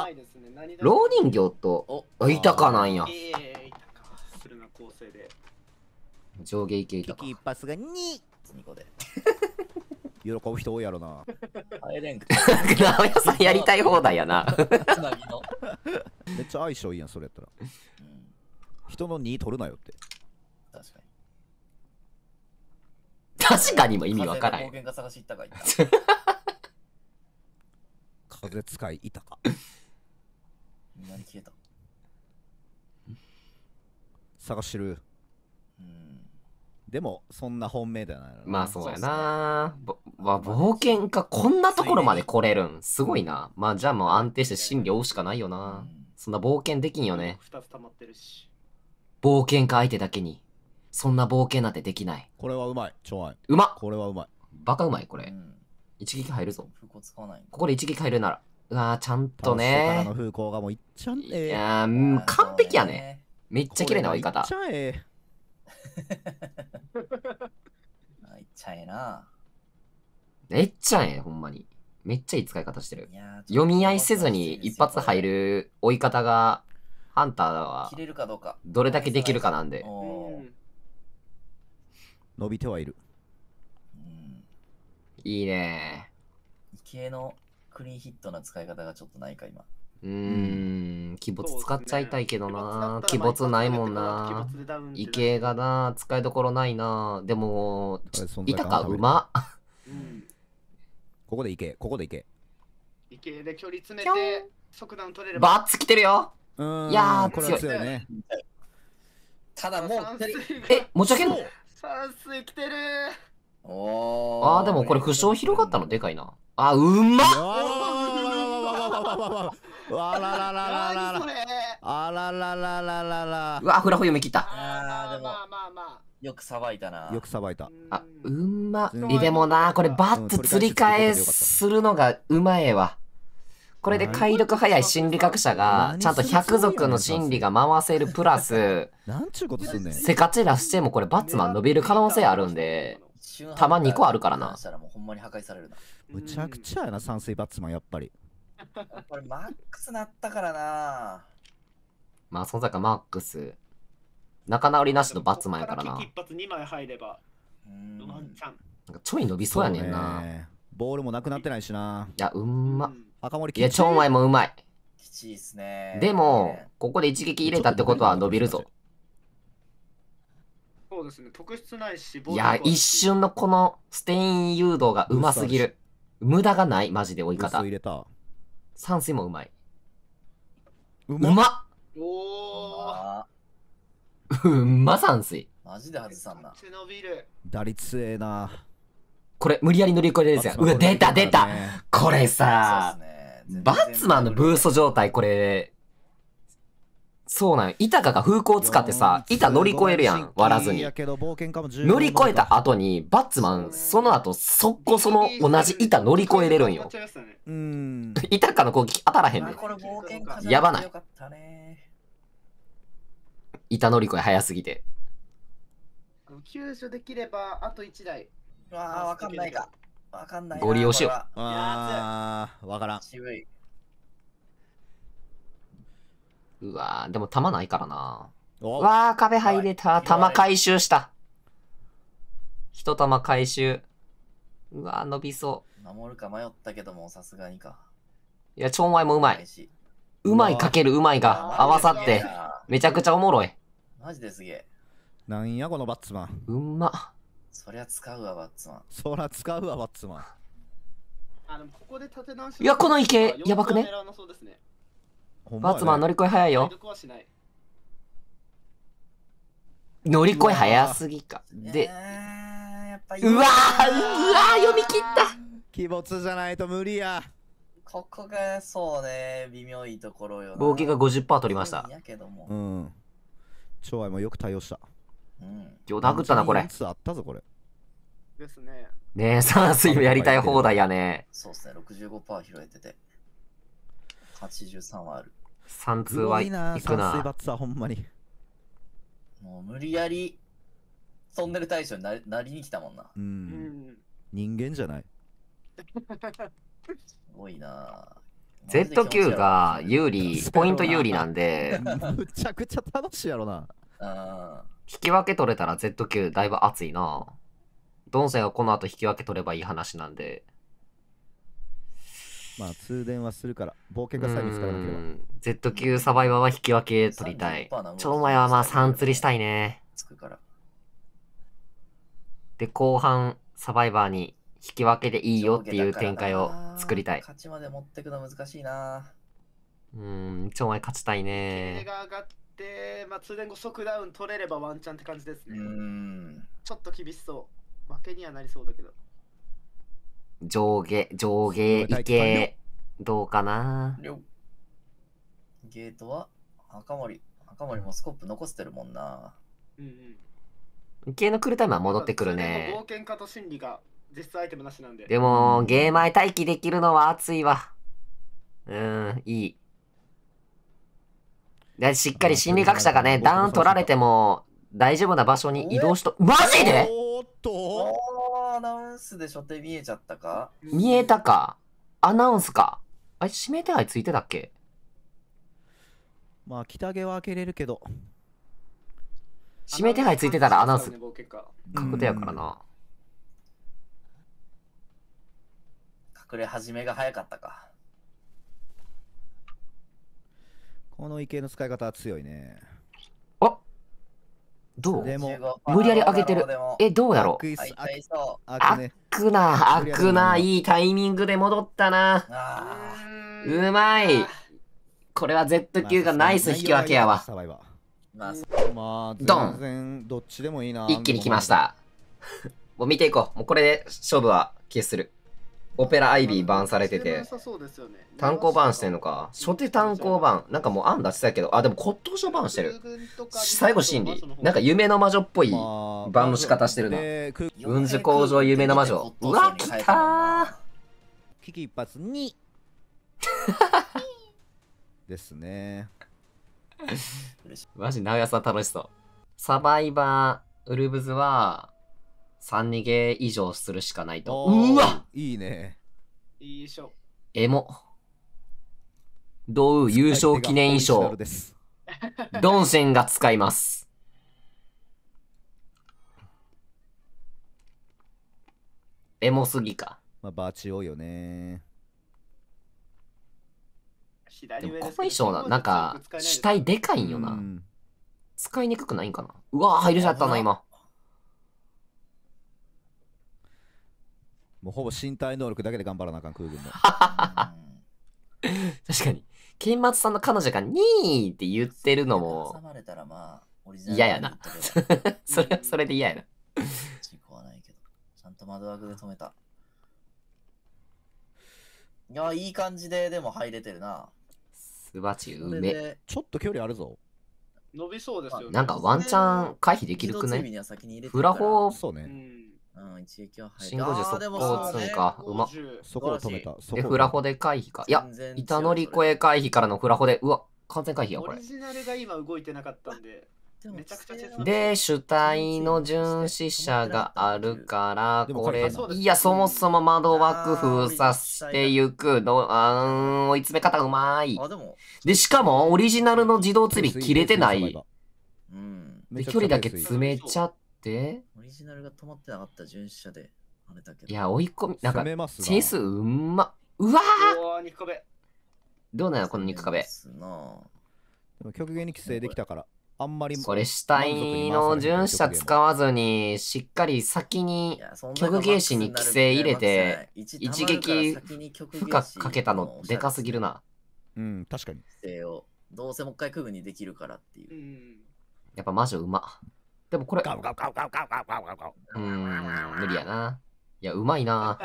老人形と、あ、いたかなんや。上下いけいたか。が喜ぶ人多いやろな。帰れんか。さんやりたい放題やな。つなぎの。めっちゃ相性いいやん、それやったら。人の2取るなよって。確かに。確かにも意味わからん。風風使いいたか。何消えた。探してる。でもそんな本命だなまあそうやなわ、ね、冒険家こんなところまで来れるんすごいなまあじゃあもう安定して真理追うしかないよな、そんな冒険できんよねふたふたってるし冒険家相手だけにそんな冒険なんてできないこれはうまいちょい。うまっこれはうまいバカうまいこれ、一撃入るぞここで一撃入るならうわちゃんとねいや完璧やねめっちゃ綺麗な追い方、え あいっちゃええな。めっちゃええ、ほんまに。めっちゃいい使い方してる。読み合いせずに一発入る追い方が、ハンターは、切れるかどうか。どれだけできるかなんで。伸びてはいる。うん、いいね。池のクリーンヒットな使い方がちょっとないか、今。うん、鬼没使っちゃいたいけどな、鬼没ないもんな。池がな、使いどころないな。でも、板か馬。ここで行け、ここで行け。池で距離詰めて、速弾取れれば。バッツ来てるよいやー、強い。ね、ただもう、え、持ち上げるの山水来てるおあー、でもこれ負傷広がったのでかいな。あ、うまっわらららららら。あらららららら。うわ、フラフ読み切った。ああ、でも、まあまあまあ。よくさばいたな。よくさばいた。あ、うん、ま。でもな、これバッツ釣り替えするのがうまえわ。これで解読早い心理学者が、ちゃんと百族の心理が回せるプラス、なんちゅうことすんねん。せかちらしてもこれバッツマン伸びる可能性あるんで、たま2個あるからな。むちゃくちゃやな、山水バッツマンやっぱり。これマックスなったからなまあ、その坂マックス。仲直りなしのバ罰前からな。一発二枚入れば、ワンチャン。なんかちょい伸びそうやねんな。ボールもなくなってないしな。いや、うん、ま。赤森いや、ちょんまいもうまい。きちいっすね。でも、ここで一撃入れたってことは伸びるぞ。そうですね、特質ないし、いや、一瞬のこのステイン誘導がうますぎる。無駄がない、マジで追い方。入れた山水もうまい。うまうまっおーうんま山水。マジで外さんな。手伸びる。打率ええな。これ、無理やり乗り越えでるやつや。うわ、出た出たこれそうさす、ね。バッツマンのブースト状態、これ、そうなん板かが風向を使ってさ、板乗り越えるやん、割らずに。乗り越えた後に、バッツマン、その後、そこその同じ板乗り越えれるんよ。板かの攻撃当たらへんねん。やばない。板乗り越え早すぎて。救助できれば、あと1台。わあ、わかんないか。わかんない。ご利用しよう。ああ、わからん。渋い。うわーでも弾ないからな。おわー、壁入れた。弾回収した。一玉回収。うわー、伸びそう。守るか迷ったけども、さすがにか。いや、超前もうまい。うまいかけるうまいが合わさって、めちゃくちゃおもろい。マジですげえ。なんやこのバッツマン。うん、ま。そりゃ使うわ、バッツマン。そりゃ使うわ、バッツマン。いや、この池、やばくね。ほバツマン乗り越え早いよ乗り越え早すぎか。で、うわーうわー読み切った鬼没じゃないと無理やここがそうね微妙いところよ合計が50%取りました。やけどもうん超愛もよく対応したうん今日殴ったな、これつあったぞこれですね。ねえ、算数やりたい放題やね。そうっすね65%拾えてて83はある。3通はいくな。水はほんまに。もう無理やりトンネル対象にななりに来たもんな。うん。人間じゃない。すごいな ZQ が有利、ポイント有利なんで。むちゃくちゃ楽しいやろな。引き分け取れたら ZQ だいぶ熱いな。ドンセがこの後引き分け取ればいい話なんで。まあ通電はするから冒険がさえ見つからなければ Z 級サバイバーは引き分け取りたい超前はまあ3釣りしたいねつくからで後半サバイバーに引き分けでいいよっていう展開を作りたい勝ちまで持ってくの難しいなうん超前勝ちたいね上がって、まあ、通電後即ダウン取れればワンチャンって感じですね。ちょっと厳しそう。負けにはなりそうだけど。上下、上下、いけ、どうかなゲートは赤森、赤森もスコップ残してるもんな。うんうん。系の来るタイムは戻ってくるね。冒険家と心理が実際アイテムなしなんで。でも、ゲーマー待機できるのは熱いわ。うん、いい。でしっかり心理学者がね、ダウン取られても大丈夫な場所に移動しと、マジでおっとアナウンスで初手見えちゃったか見えたかアナウンスかあ指名手配ついてたっけまあ北毛は開けれるけど指名手配ついてたらアナウンス確定やからな隠れ始めが早かったかこの池の使い方は強いねどう無理やり上げてる。え、どうやろう開くな、開くな、いいタイミングで戻ったな。うまい。これは Z 級がナイス引き分けやわ。ドン一気に来ました。もう見ていこう。もうこれで勝負は消する。オペラアイビーバンされてて。単行バンしてんのか。初手単行バン。なんかもう案出してたけど、あ、でも骨董書バンしてる。最後心理。なんか夢の魔女っぽいバンの仕方してるな。うんず工場夢の魔女。うわ、来たー危機一発2。ですね。マジ、直屋さん楽しそう。サバイバー、ウルブズは、3逃げ以上するしかないと。うわいいね。いいしょ。エモ。同優勝記念衣装。ドンシェンが使います。エモすぎか。まあ、バーチ多いよね。でもこの衣装な、なんか、死体でかいんよな。使いにくくないんかな。うわ入れちゃったな、今。もうほぼ身体能力だけで頑張らなあかん空軍の 確かに剣松さんの彼女が「にー」って言ってるのも嫌やな それはそれで嫌やな事故はないけどちゃんと窓枠で止めたいやいい感じででも入れてるなすばちうめちょっと距離あるぞ伸びそうですよ、ね、なんかワンチャン回避できるくないフラホーそうね、うんうん、一撃は入信号銃速攻通過。うま。そこを止めた。で、フラホで回避か。いや、板乗り越え回避からのフラホで。うわ、完全回避や、これ。オリジナルが今動いてなかったんで。で、主体の巡視者があるから、これ、いや、そもそも窓枠封鎖していくの、あん、追い詰め方うまい。で、しかも、オリジナルの自動追尾切れてない。で、距離だけ詰めちゃって、。オリジナルが止まってなかった巡視車で跳ねたけど。いや、追い込み、なんか、チェイスうんま。うわー肉壁どうなのこの肉壁。極限に規制できたから。あんまりこれ死体の巡視査使わずにしっかり先に曲芸師に規制入れて一撃負荷かけたのでかすぎるなうん確かにどうせもう一回区分にできるからっていうやっぱ魔女うまっでもこれ。ガウガウガウガウガウガウガウガウガウ。うーん、無理やな。いや、うまいな。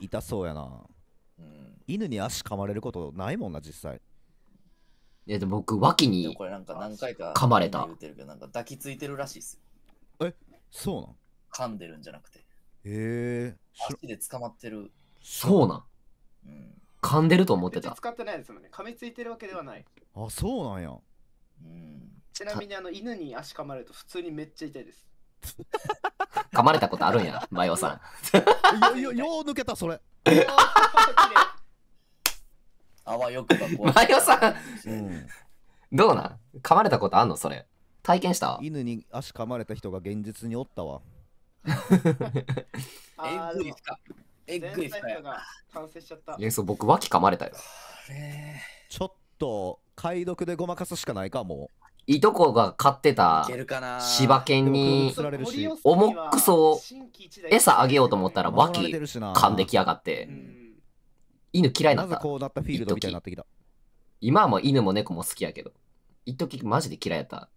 痛そうやな。うん、犬に足噛まれることないもんな、実際。え、でも僕、脇にこれなんか何回か噛まれた。なんか抱きついてるらしいっすえ、そうなん噛んでるんじゃなくて。へえ。足で捕まってる。そうなん。うん、噛んでると思ってた。使ってないですもんね。噛みついてるわけではない。あ、そうなんや。うん。ちなみにあの犬に足噛まれると普通にめっちゃ痛いです。噛まれたことあるんや、マヨさよよよう抜けたそれ。あわよくばマヨさんうん。どうなん噛まれたことあんのそれ。体験した犬に足噛まれた人が現実におったわ。ああ、エッっグか。エッグイっスか完成しちゃった。え、そう、僕、脇噛まれたよ。ちょっと解読でごまかすしかないかもいとこが飼ってた柴犬に、重モック餌あげようと思ったら脇噛んできやがって、犬嫌いになった。一時今はもう犬も猫も好きやけど、一時マジで嫌いやった。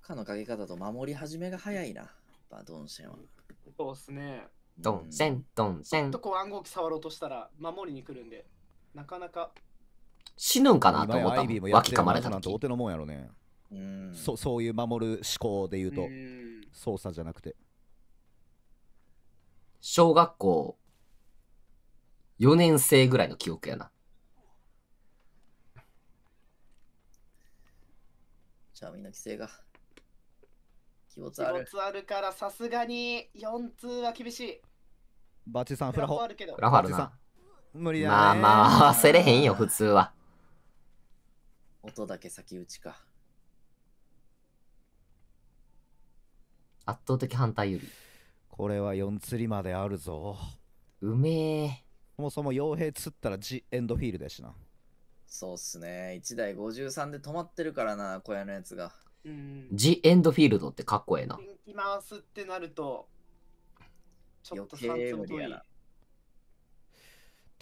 負荷のかけ方と守り始めが早いな、バドンシェンは。そうっすね。ドンセン、ドンセン。ちょっとこう暗号機触ろうとしたら守りに来るんで、なかなか死ぬんかなと思ったもん脇噛まれた時てのもんやろねうんそそういう守る思考で言うとう操作じゃなくて小学校4年生ぐらいの記憶やなじゃあみんな規制が気持ちある気あるからさすがに4通は厳しいバチさんフラホフラファルな無理だ、ね、まあまあ忘れへんよ普通は音だけ先打ちか。圧倒的反対指これは4釣りまであるぞ。うめえ。そもそも傭兵釣ったらジエンドフィールだしな。そうっすね。1台53で止まってるからな、小屋のやつが。ジ・エンドフィールドってかっこええな。行きますってなると、ちょっと3つも遠い。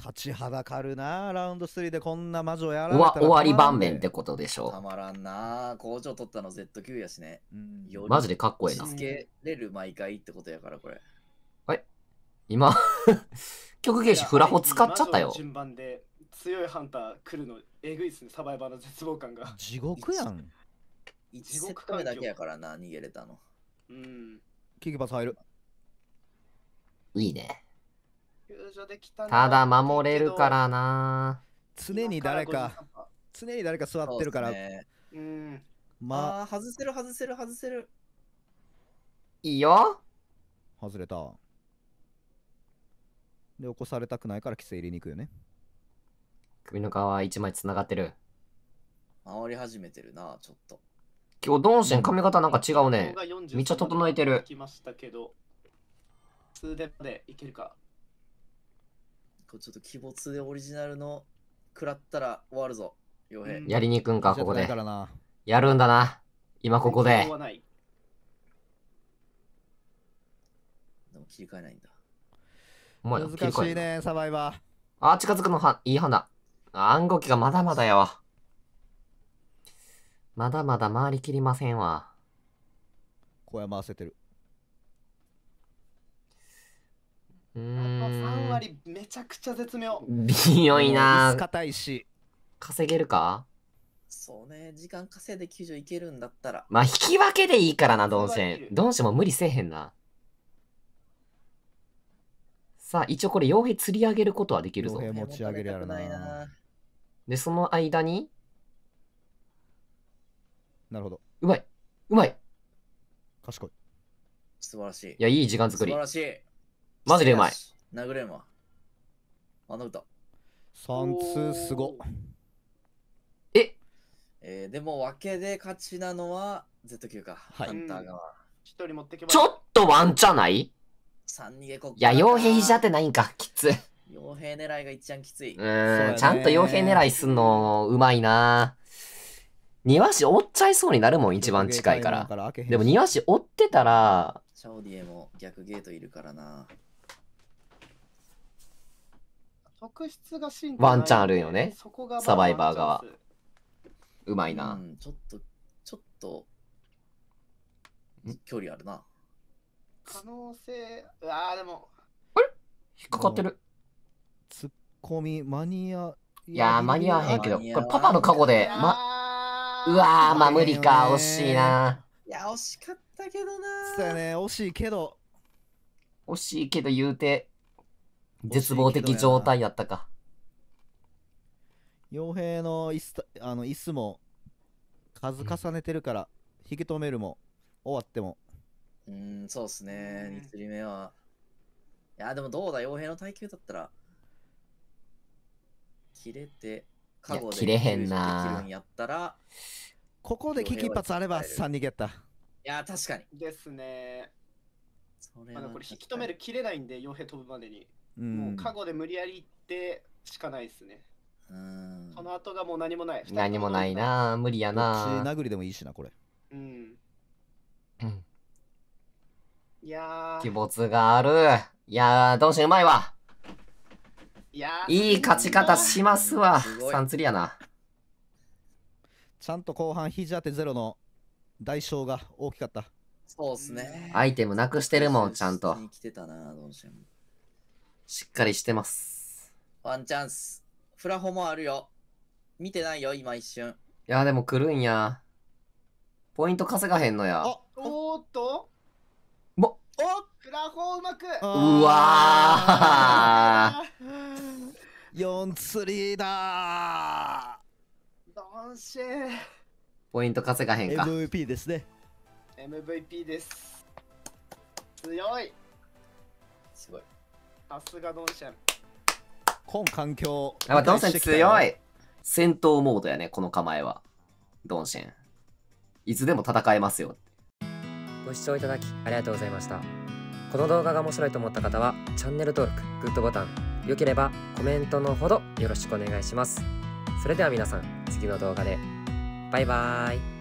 立ちはだかるなラウンド3でこんな魔女やられたら終わり盤面ってことでしょうたまらんな工場取ったの Z9 やしね、うん、マジでかっこいいなつけれる毎回ってことやからこれはい今 曲芸師フラホ使っちゃったよ順番で強いハンター来るのえぐいっすねサバイバーの絶望感が地獄やん地獄かだけやからな逃げれたのうんキーパス入るいいねただ守れるからな。常に誰か、常に誰か座ってるから。うね、うん。まあ、外せる、外せる、外せる。いいよ。外れた。で、起こされたくないから規制入れに行くよね。首の皮一枚つながってる。回り始めてるな、ちょっと。今日、どうして髪型なんか違うね。めっちゃ整えてる。きましたけど、数でまでいけるか。ちょっと鬼没でオリジナルの食らったら終わるぞ。傭兵。やりに行くんか、ここで。やるんだな。今ここで。切り替えないんだ。もう難しいね、サバイバー。あ、近づくのはいい判断。暗号機がまだまだやわ。まだまだ回りきりませんわ。小山焦ってる。3割めちゃくちゃ絶妙。微妙いな。硬いし。稼げるかそうね、時間稼いで救助いけるんだったら。まあ、引き分けでいいからな、どんせんどんンも無理せえへんな。さあ、一応これ、傭兵釣り上げることはできるぞ。傭兵持ち上げるやろな。で、その間に。なるほど。うまい。うまい。賢い。素晴らしい。いや、いい時間作り。素晴らしい。マジでうまい。殴れんわ。あの歌。三通すご。ええー、でも、わけで勝ちなのは Z9 か。はい。ハンター側。ちょっとワンチャない三逃げこいや、傭兵じゃってないんか、きつ。傭兵狙いが一番きつい。うん、ちゃんと傭兵狙いすんの、うまいな。庭師追っちゃいそうになるもん、一番近いから。でも庭師追ってたら。シャオディエも逆ゲートいるからな。特質が進化ワンチャンあるよねそこがサバイバー側うまいな、ちょっとちょっと距離あるな可能性うわでもあれ引っかかってるツッコミ間に合いや間に合わへんけどこれパパの過去でまうわーまあ無理か惜しいないや惜しかったけどなそうね惜しいけど惜しいけど言うて絶望的状態やったか。傭兵の椅子あの椅子も数重ねてるから、うん、引き止めるも終わっても。うん、そうっすね。2つ目は。いや、でもどうだ、傭兵の耐久だったら。切れて、カゴで切れへんな。やったらここで危機一発あれば3逃げた。いや、確かに。ですね。それあのこれ引き止める切れないんで、傭兵飛ぶまでに。もう過去で無理やり行ってしかないですね。うんその後がもう何もない。何もないな、無理やな。殴りでもいいしな、これ。うん。うん。いやー。鬼没がある。いやー、どうしうまいわ。いやいい勝ち方しますわ。サンツリやな。ちゃんと後半、肘当てゼロの代償が大きかった。そうっすね。アイテムなくしてるもん、ちゃんと。来てたな、どうしよう。しっかりしてます。ワンチャンス。フラホもあるよ。見てないよ、今一瞬。いや、でも来るんや。ポイント稼がへんのや。あおっともおフラホうまくうわー !4 リーだーどんしポイント稼がへんか。MVP ですね。MVP です。強いすごい。さすがドンシャン今環境やっぱドンシャン強い戦闘モードやねこの構えはドンシェンいつでも戦えますよご視聴いただきありがとうございましたこの動画が面白いと思った方はチャンネル登録グッドボタン良ければコメントのほどよろしくお願いしますそれでは皆さん次の動画でバイバーイ